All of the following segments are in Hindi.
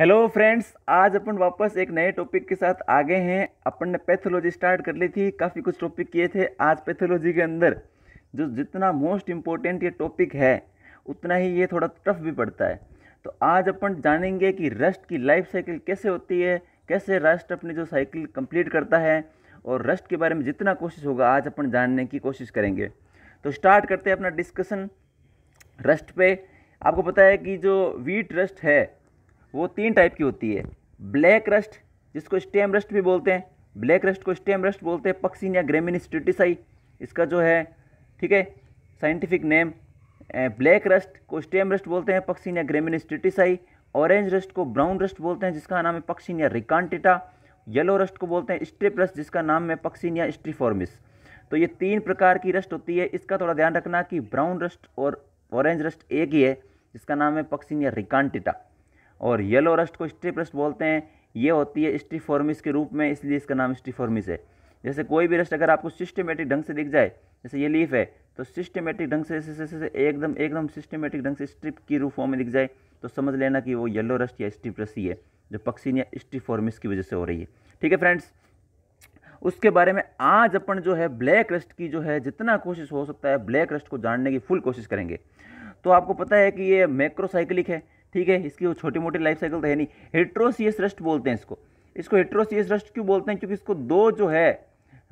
हेलो फ्रेंड्स आज अपन वापस एक नए टॉपिक के साथ आ गए हैं अपन ने पैथोलॉजी स्टार्ट कर ली थी काफ़ी कुछ टॉपिक किए थे आज पैथोलॉजी के अंदर जो जितना मोस्ट इम्पोर्टेंट ये टॉपिक है उतना ही ये थोड़ा टफ भी पड़ता है तो आज अपन जानेंगे कि रस्ट की लाइफ साइकिल कैसे होती है कैसे रस्ट अपनी जो साइकिल कंप्लीट करता है और रस्ट के बारे में जितना कोशिश होगा आज अपन जानने की कोशिश करेंगे तो स्टार्ट करते हैं अपना डिस्कसन रस्ट पे आपको पता है कि जो वीट रस्ट है वो तीन टाइप की होती है ब्लैक रस्ट जिसको स्टेम रस्ट भी बोलते हैं ब्लैक रस्ट को स्टेम रस्ट बोलते हैं पक्सिन या ग्रेमिनिस्टिटिसाई इसका जो है ठीक है साइंटिफिक नेम ब्लैक रस्ट को स्टेम रस्ट बोलते हैं पक्सिन या ग्रेमिनिस्टिटिसाई ऑरेंज रस्ट को ब्राउन रस्ट बोलते हैं जिसका नाम है पक्सिन या रिकांटिटा येलो रस्ट को बोलते हैं स्ट्रिप रस्ट जिसका नाम है पक्सिन या स्ट्रीफॉर्मिस तो ये तीन प्रकार की रस्ट होती है इसका थोड़ा ध्यान रखना कि ब्राउन रस्ट और ऑरेंज रस्ट एक ही है जिसका नाम है पक्सिन या रिकांटिटा और येलो रस्ट को स्ट्रिप रस्ट बोलते हैं ये होती है स्ट्रीफॉर्मिस के रूप में इसलिए इसका नाम स्ट्रीफॉर्मिस है जैसे कोई भी रस्ट अगर आपको सिस्टमेटिक ढंग से दिख जाए जैसे ये लीफ है तो सिस्टमेटिक ढंग से एकदम एकदम सिस्टमेटिक ढंग से स्ट्रिप की रूप फॉर्म में दिख जाए तो समझ लेना कि वो येलो रस्ट या स्ट्रिप रस्ट ही है जो या स्ट्रीफॉर्मिस की वजह से हो रही है ठीक है फ्रेंड्स उसके बारे में आज अपन जो है ब्लैक रस्ट की जो है जितना कोशिश हो सकता है ब्लैक रस्ट को जानने की फुल कोशिश करेंगे तो आपको पता है कि ये मैक्रोसाइक्लिक है ठीक है इसकी वो छोटी मोटी लाइफ साइकिल तो है नहीं हेट्रोसियस रस्ट बोलते हैं इसको इसको हेट्रोसियस रस्ट क्यों बोलते हैं क्योंकि इसको दो जो है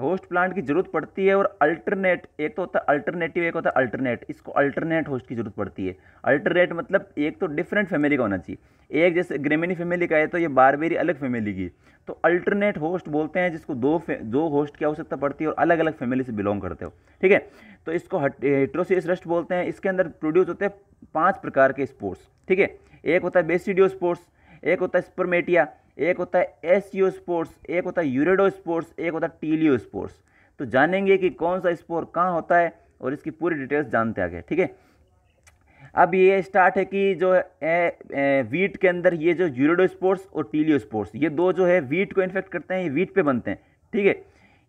होस्ट प्लांट की जरूरत पड़ती है और अल्टरनेट एक तो होता है अल्टरनेटिव एक होता है अल्टरनेट इसको अल्टरनेट होस्ट की जरूरत पड़ती है अल्टरनेट मतलब एक तो डिफरेंट फैमिली का होना चाहिए एक जैसे ग्रेमिनी फैमिली का है तो ये बारबेरी अलग फैमिली की तो अल्टरनेट होस्ट बोलते हैं जिसको दो दो होस्ट की आवश्यकता पड़ती है और अलग अलग फैमिली से बिलोंग करते हो ठीक है तो इसको हेट्रोसियस रस्ट बोलते हैं इसके अंदर प्रोड्यूस होते हैं पाँच प्रकार के स्पोर्ट्स ठीक है एक होता है बेसिडियो स्पोर्ट्स एक होता है स्पर्मेटिया एक होता है एसियो स्पोर्ट्स एक होता है यूरेडो स्पोर्ट्स एक होता है टीलियो स्पोर्ट्स तो जानेंगे कि कौन सा स्पोर कहाँ होता है और इसकी पूरी डिटेल्स जानते आगे ठीक है अब ये स्टार्ट है कि जो ए, ए, वीट के अंदर ये जो यूरेडो स्पोर्ट्स और टीलियो स्पोर्ट्स ये दो जो है वीट को इन्फेक्ट करते हैं ये वीट पर बनते हैं ठीक है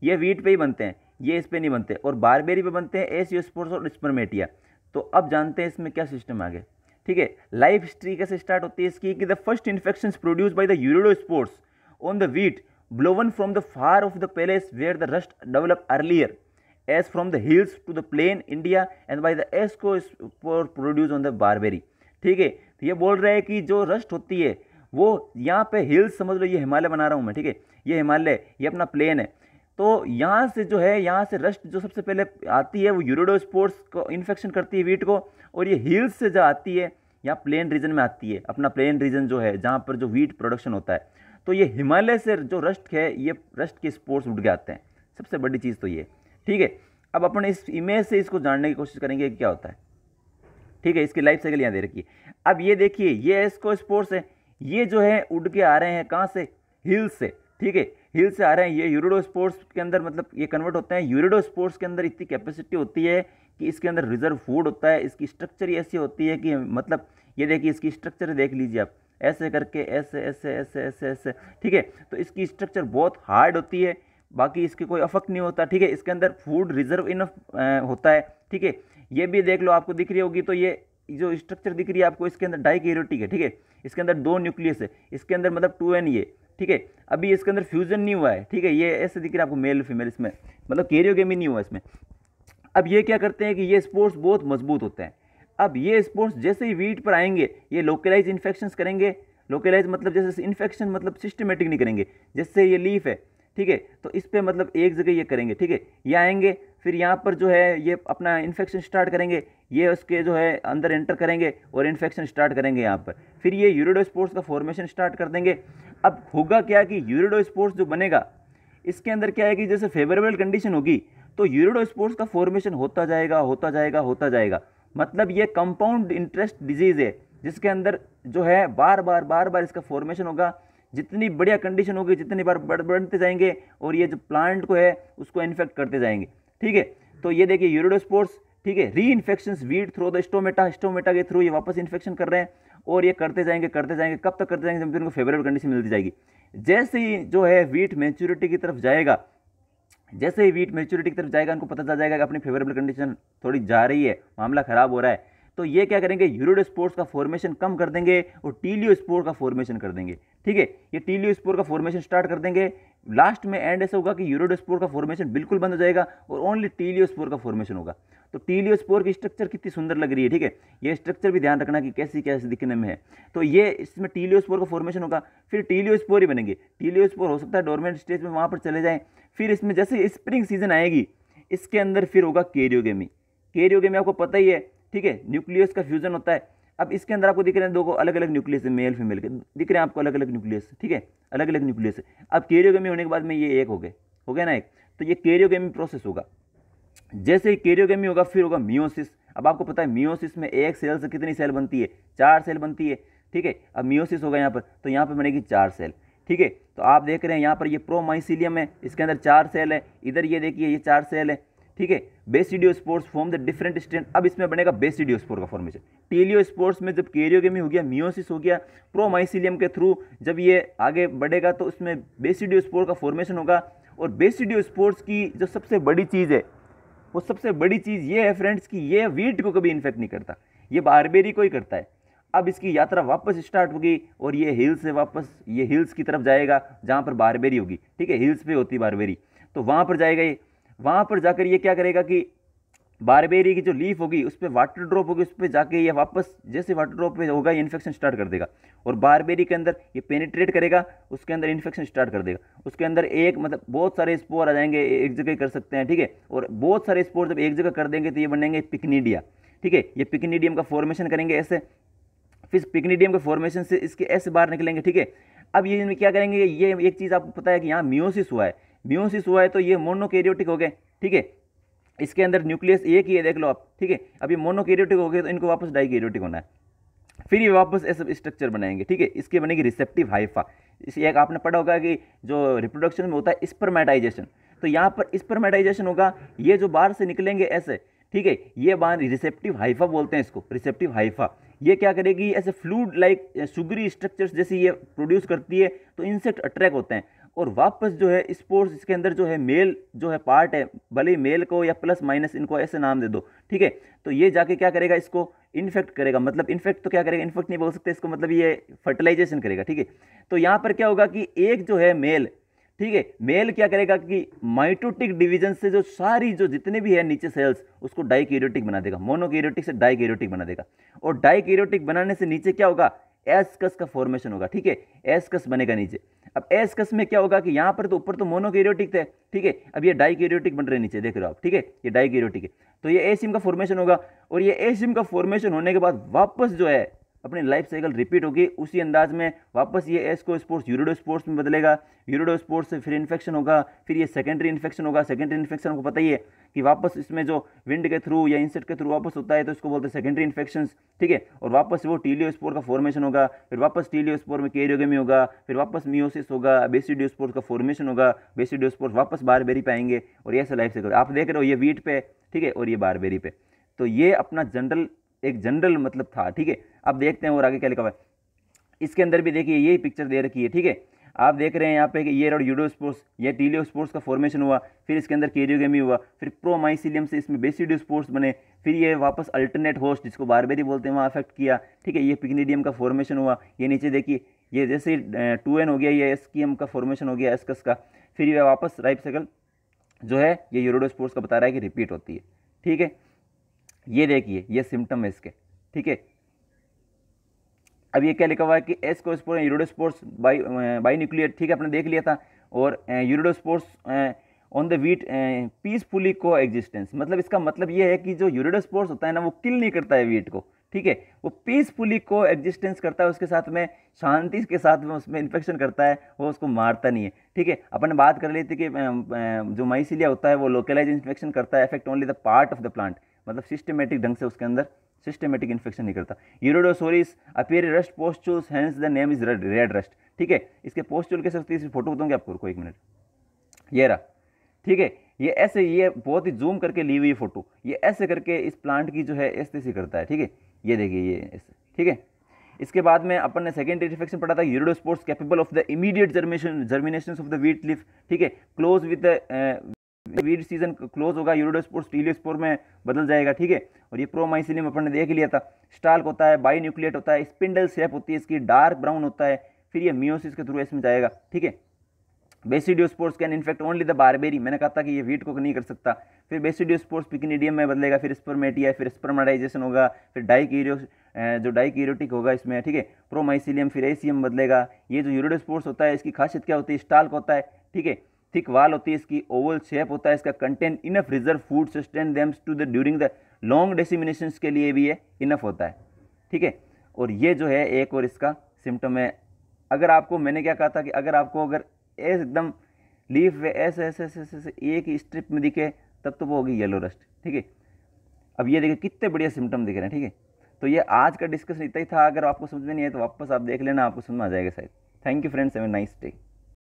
ये वीट पर ही बनते हैं ये इस पर नहीं बनते और बारबेरी पर बनते हैं एसियो स्पोर्ट्स और स्पर्मेटिया तो अब जानते हैं इसमें क्या सिस्टम आगे ठीक है लाइफ हिस्ट्री कैसे स्टार्ट होती है इसकी कि the first infection produce by the uredospores on the wheat blown from the far off the places where the rust develop earlier as from the hills to the plain India and by the एस को प्रोड्यूस ऑन द बारबेरी ठीक है तो ये बोल रहे हैं कि जो रस्ट होती है वो यहाँ पे हिल्स समझ लो ये हिमालय बना रहा हूँ मैं ठीक है ये हिमालय ये अपना प्लेन है तो यहाँ से जो है यहाँ से रस्ट जो सबसे पहले आती है वो यूरोडो स्पोर्ट्स को इन्फेक्शन करती है वीट को और ये हिल्स से जो आती है या प्लेन रीजन में आती है अपना प्लेन रीजन जो है जहाँ पर जो वीट प्रोडक्शन होता है तो ये हिमालय से जो रस्ट है ये रस्ट के स्पोर्ट्स उठ के आते हैं सबसे बड़ी चीज़ तो ये ठीक है अब अपन इस इमेज से इसको जानने की कोशिश करेंगे कि क्या होता है ठीक है इसकी लाइफ साइकिल यहाँ दे रखिए अब ये देखिए ये इसको स्पोर्ट्स है ये जो है उड़ के आ रहे हैं कहाँ से हिल से ठीक है हिल से आ रहे हैं ये यूरिडो स्पोर्ट्स के अंदर मतलब ये कन्वर्ट होते हैं यूरिडो स्पोर्ट्स के अंदर इतनी कैपेसिटी होती है कि इसके अंदर रिजर्व फूड होता है इसकी स्ट्रक्चर ही ऐसी होती है कि मतलब ये देखिए इसकी स्ट्रक्चर देख लीजिए आप ऐसे करके ऐसे ऐसे ऐसे ऐसे ऐसे ठीक है तो इसकी स्ट्रक्चर बहुत हार्ड होती है बाकी इसके कोई अफेक्ट नहीं होता ठीक है इसके अंदर फूड रिजर्व इनफ होता है ठीक है ये भी देख लो आपको दिख रही होगी तो ये जो स्ट्रक्चर दिख रही है आपको इसके अंदर डाई है ठीक है इसके अंदर दो न्यूक्लियस है इसके अंदर मतलब टू एन ये ठीक है अभी इसके अंदर फ्यूजन नहीं हुआ है ठीक है ये ऐसे दिख रहा है आपको मेल फीमेल इसमें मतलब कैरियोगेमी नहीं हुआ इसमें अब ये क्या करते हैं कि ये स्पोर्ट्स बहुत मजबूत होते हैं अब ये स्पोर्ट्स जैसे ही वीट पर आएंगे ये लोकलाइज इन्फेक्शन करेंगे लोकलाइज मतलब जैसे इन्फेक्शन मतलब सिस्टमेटिक नहीं करेंगे जैसे ये लीफ है ठीक है तो इस पर मतलब एक जगह ये करेंगे ठीक है ये आएंगे फिर यहाँ पर जो है ये अपना इन्फेक्शन स्टार्ट करेंगे ये उसके जो है अंदर एंटर करेंगे और इन्फेक्शन स्टार्ट करेंगे यहाँ पर फिर ये यूरिडो स्पोर्ट्स का फॉर्मेशन स्टार्ट कर देंगे अब होगा क्या कि यूरिडो स्पोर्ट्स जो बनेगा इसके अंदर क्या है कि जैसे फेवरेबल कंडीशन होगी तो स्पोर्ट्स का फॉर्मेशन होता जाएगा होता जाएगा होता जाएगा मतलब ये कंपाउंड इंटरेस्ट डिजीज़ है जिसके अंदर जो है बार बार बार बार इसका फॉर्मेशन होगा जितनी बढ़िया कंडीशन होगी जितनी बार बढ़ बढ़ते जाएंगे और ये जो प्लांट को है उसको इन्फेक्ट करते जाएंगे ठीक है तो ये देखिए यूरिडोस्पोर्स ठीक है reinfection wheat through the stomata stomata के थ्रू ये वापस इन्फेक्शन कर रहे हैं और ये करते जाएंगे करते जाएंगे कब तक करते जाएंगे जब इनको फेवरेबल कंडीशन मिलती जाएगी जैसे ही जो है वीट मेच्योरिटी की तरफ जाएगा जैसे ही वीट मेच्योरिटी की तरफ जाएगा उनको पता चल जाएगा कि अपनी फेवरेबल कंडीशन थोड़ी जा रही है मामला ख़राब हो रहा है तो ये क्या करेंगे यूरोड स्पोर्ट्स का फॉर्मेशन कम कर देंगे और टीलियो स्पोर का फॉर्मेशन कर देंगे ठीक है ये टीलियो स्पोर का फॉर्मेशन स्टार्ट कर देंगे लास्ट में एंड ऐसा होगा कि यूरोड स्पोर का फॉर्मेशन बिल्कुल बंद हो जाएगा और ओनली टीलियो स्पोर का फॉर्मेशन होगा तो टीलियोस्पोर की स्ट्रक्चर कितनी सुंदर लग रही है ठीक है ये स्ट्रक्चर भी ध्यान रखना कि कैसी कैसे दिखने में है तो ये इसमें टीलियोस्पोर का फॉर्मेशन होगा फिर टीलियोस्पोर ही बनेंगे टीलियोस्पोर हो सकता है डोरमेंट स्टेज में वहाँ पर चले जाएँ फिर इसमें जैसे स्प्रिंग सीजन आएगी इसके अंदर फिर होगा केरियोगेमी केरियोगेमी आपको पता ही है ठीक है न्यूक्लियस का फ्यूजन होता है अब इसके अंदर आपको दिख रहे हैं दो को अलग अलग न्यूक्लियस है मेल फीमेल के दिख रहे हैं आपको अलग अलग न्यूक्लियस ठीक है अलग अलग न्यूक्लियस अब केरियोगेमी होने के बाद में ये एक हो गए हो गया ना एक तो ये केरियोगेमी प्रोसेस होगा जैसे ही कैरियोगेमी होगा फिर होगा मियोसिस अब आपको पता है मियोसिस में एक सेल से कितनी सेल बनती है चार सेल बनती है ठीक है अब मियोसिस होगा यहाँ पर तो यहाँ पर बनेगी चार सेल ठीक है तो आप देख रहे हैं यहाँ पर ये प्रोमाइसिलियम है इसके अंदर चार सेल है इधर ये देखिए ये चार सेल है ठीक है basidiospores form the different strain अब इसमें बनेगा बेसिडियो स्पोर का फॉर्मेशन टेलियो स्पोर्ट्स में जब कैरियोगेमी हो गया मियोसिस हो गया प्रोमाइसिलियम के थ्रू जब ये आगे बढ़ेगा तो उसमें बेसिडियो स्पोर का फॉर्मेशन होगा और बेसिडियो स्पोर्ट्स की जो सबसे बड़ी चीज़ है वो सबसे बड़ी चीज़ ये है फ्रेंड्स कि ये वीट को कभी इन्फेक्ट नहीं करता ये बारबेरी को ही करता है अब इसकी यात्रा वापस स्टार्ट होगी और ये हिल्स से वापस ये हिल्स की तरफ जाएगा जहाँ पर बारबेरी होगी ठीक है हिल्स पे होती बारबेरी तो वहाँ पर जाएगा ये वहाँ पर जाकर ये क्या करेगा कि बारबेरी की जो लीफ होगी उस पर वाटर ड्रॉप होगी उस पर जाके ये वापस जैसे वाटर ड्रॉप पे होगा ये इन्फेक्शन स्टार्ट कर देगा और बारबेरी के अंदर ये पेनिट्रेट करेगा उसके अंदर इन्फेक्शन स्टार्ट कर देगा उसके अंदर एक मतलब बहुत सारे स्पोर आ जाएंगे एक जगह कर सकते हैं ठीक है और बहुत सारे स्पोर जब एक जगह कर देंगे तो ये बनेंगे पिकनीडिया ठीक है ये पिकनीडियम का फॉर्मेशन करेंगे ऐसे फिर पिकनीडियम के फॉर्मेशन से इसके ऐसे बाहर निकलेंगे ठीक है अब ये इनमें क्या करेंगे ये एक चीज़ आपको पता है कि यहाँ म्योसिस हुआ है म्यूसिस हुआ है तो ये मोनोकेरियोटिक हो गए ठीक है इसके अंदर न्यूक्लियस एक ही है देख लो आप ठीक है अब ये मोनोकेरियोटिक हो गए तो इनको वापस डाइकेरियोटिक होना है फिर ये वापस ऐसे स्ट्रक्चर बनाएंगे ठीक है इसकी बनेगी रिसेप्टिव हाइफा इसे एक आपने पढ़ा होगा कि जो रिप्रोडक्शन में होता है स्पर्मेटाइजेशन तो यहाँ पर स्पर्मेटाइजेशन होगा ये जो बाहर से निकलेंगे ऐसे ठीक है ये बाहर रिसेप्टिव हाइफा बोलते हैं इसको रिसेप्टिव हाइफा ये क्या करेगी ऐसे फ्लूड लाइक शुगरी स्ट्रक्चर्स जैसे ये प्रोड्यूस करती है तो इंसेक्ट अट्रैक्ट होते हैं और वापस जो है स्पोर्ट्स इसके अंदर जो है मेल जो है पार्ट है भले ही मेल को या प्लस माइनस इनको ऐसे नाम दे दो ठीक है तो ये जाके क्या करेगा इसको इन्फेक्ट करेगा मतलब इन्फेक्ट तो क्या करेगा इन्फेक्ट नहीं बोल सकते इसको मतलब ये फर्टिलाइजेशन करेगा ठीक है तो यहाँ पर क्या होगा कि एक जो है मेल ठीक है मेल क्या करेगा कि माइटोटिक डिवीजन से जो सारी जो जितने भी है नीचे सेल्स उसको डाइकेरियोटिक बना देगा मोनोकेरियोटिक से डाइकेरियोटिक बना देगा और डाइकेरियोटिक बनाने से नीचे क्या होगा एसकस का फॉर्मेशन होगा ठीक है एसकस बनेगा नीचे अब कस में क्या होगा कि यहाँ पर तो ऊपर तो मोनोकेरियोटिक थे ठीक है अब ये डाइकेरियोटिक बन रहे नीचे देख रहे हो आप ठीक है ये डाइकेरियोटिक है तो ये एसिम का फॉर्मेशन होगा और ये एसिम का फॉर्मेशन होने के बाद वापस जो है अपनी लाइफ साइकिल रिपीट होगी उसी अंदाज में वापस ये एस को स्पोर्ट्स यूरोडो स्पोर्ट्स में बदलेगा यूरोडो स्पोर्ट्स से फिर इन्फेक्शन होगा फिर ये सेकेंडरी इन्फेक्शन होगा सेकेंडरी इन्फेक्शन को पता ही है कि वापस इसमें जो विंड के थ्रू या इंसेट के थ्रू वापस होता है तो इसको बोलते हैं सेकेंडरी इन्फेक्शन ठीक है और वापस वो टीलियो स्पोर का फॉर्मेशन होगा फिर वापस टीलियो स्पोर में कैरियोगेमी होगा फिर वापस मियोसिस होगा बेसिडियो स्पोर्ट का फॉर्मेशन होगा बेसिडियो स्पोर्ट वापस बार बेरी पे आएंगे और ये ऐसा लाइफ साइकिल आप देख रहे हो ये वीट पे ठीक है और ये बेरी पे तो ये अपना जनरल एक जनरल मतलब था ठीक है अब देखते हैं और आगे क्या लिखा हुआ है इसके अंदर भी देखिए यही पिक्चर दे रखी है ठीक है आप देख रहे हैं यहाँ पे कि ये रोड यूडो स्पोर्ट्स या टीलियो स्पोर्ट्स का फॉर्मेशन हुआ फिर इसके अंदर केरियोगेमी हुआ फिर माइसिलियम से इसमें बेसिडियो स्पोर्ट्स बने फिर ये वापस अल्टरनेट होस्ट जिसको बारबेरी बोलते हैं वहाँ अफेक्ट किया ठीक है ये पिकनीडियम का फॉर्मेशन हुआ ये नीचे देखिए ये जैसे टू एन हो गया ये एस का फॉर्मेशन हो गया एसकस का फिर ये वापस सकल जो है ये यूरोडो स्पोर्ट्स का बता रहा है कि रिपीट होती है ठीक है ये देखिए ये सिम्टम है इसके ठीक है अब ये क्या लिखा हुआ है कि एस कोस्पोर यूरोडोस्पोर्स बाई बाई न्यूक्लियर ठीक है अपने देख लिया था और uredospores on the wheat peacefully coexistence मतलब इसका मतलब ये है कि जो यूरोडोस्पोर्स होता है ना वो किल नहीं करता है वीट को ठीक है वो पीसफुली को एग्जिस्टेंस करता है उसके साथ में शांति के साथ में उसमें इन्फेक्शन करता है वो उसको मारता नहीं है ठीक है अपन बात कर लेते कि जो माइसिलिया होता है वो लोकलाइज इन्फेक्शन करता है affect only the part of the plant मतलब सिस्टमेटिक ढंग से उसके अंदर सिस्टमेटिक इन्फेक्शन नहीं करता uredosori appear rust pustule hence the name is red red rust ठीक है इसके पोस्टूल के साथ फोटो बताऊँगी आपको रुको एक मिनट ये रहा ठीक है ये ऐसे ये बहुत ही जूम करके ली हुई फोटो ये ऐसे करके इस प्लांट की जो है ऐसे से करता है ठीक है ये देखिए ये ऐसे ठीक है इसके बाद में अपन ने सेकेंड इन्फेक्शन पढ़ा था uredospores capable of the immediate germination germination of the wheat leaf ठीक है close with wheat season close होगा यूरोडो स्पोर स्टील स्पोर में बदल जाएगा ठीक है और ये प्रोमाइसिलियम अपन ने देख लिया था स्टाल्क होता है बाई न्यूक्लियट होता है स्पिंडल सेप होती है इसकी डार्क ब्राउन होता है फिर ये मियोसिस के थ्रू इसमें जाएगा ठीक है basidiospores can infect only the barberry मैंने कहा था कि ये वीट को नहीं कर सकता फिर बेसिडियोस्पोर्स पिकनीडियम में बदलेगा फिर स्पर्मेटिया फिर स्पर्माडाइजेशन होगा फिर डाइकीरियो जो डाइकीरियोटिक होगा इसमें ठीक है प्रोमाइसिलियम फिर एसीएम बदलेगा ये जो यूरोडोस्पोर्स होता है इसकी खासियत क्या होती है स्टाल्क होता है ठीक है थिक वाल होती है इसकी ओवल शेप होता है इसका content enough reserve food sustain them to the during the long dissemination के लिए भी ये इनफ होता है ठीक है और ये जो है एक और इसका सिम्टम है अगर आपको मैंने क्या कहा था कि अगर आपको अगर एकदम लीफ वे ऐसे ऐसे ऐसे ऐसे एक ही स्ट्रिप में दिखे तब तो वो होगी येलो रस्ट ठीक है अब ये देखिए कितने बढ़िया सिम्टम दिख रहे हैं ठीक है तो ये आज का डिस्कशन इतना ही था अगर आपको समझ में नहीं है तो वापस आप देख लेना आपको समझ में आ जाएगा शायद thank you friends have a nice day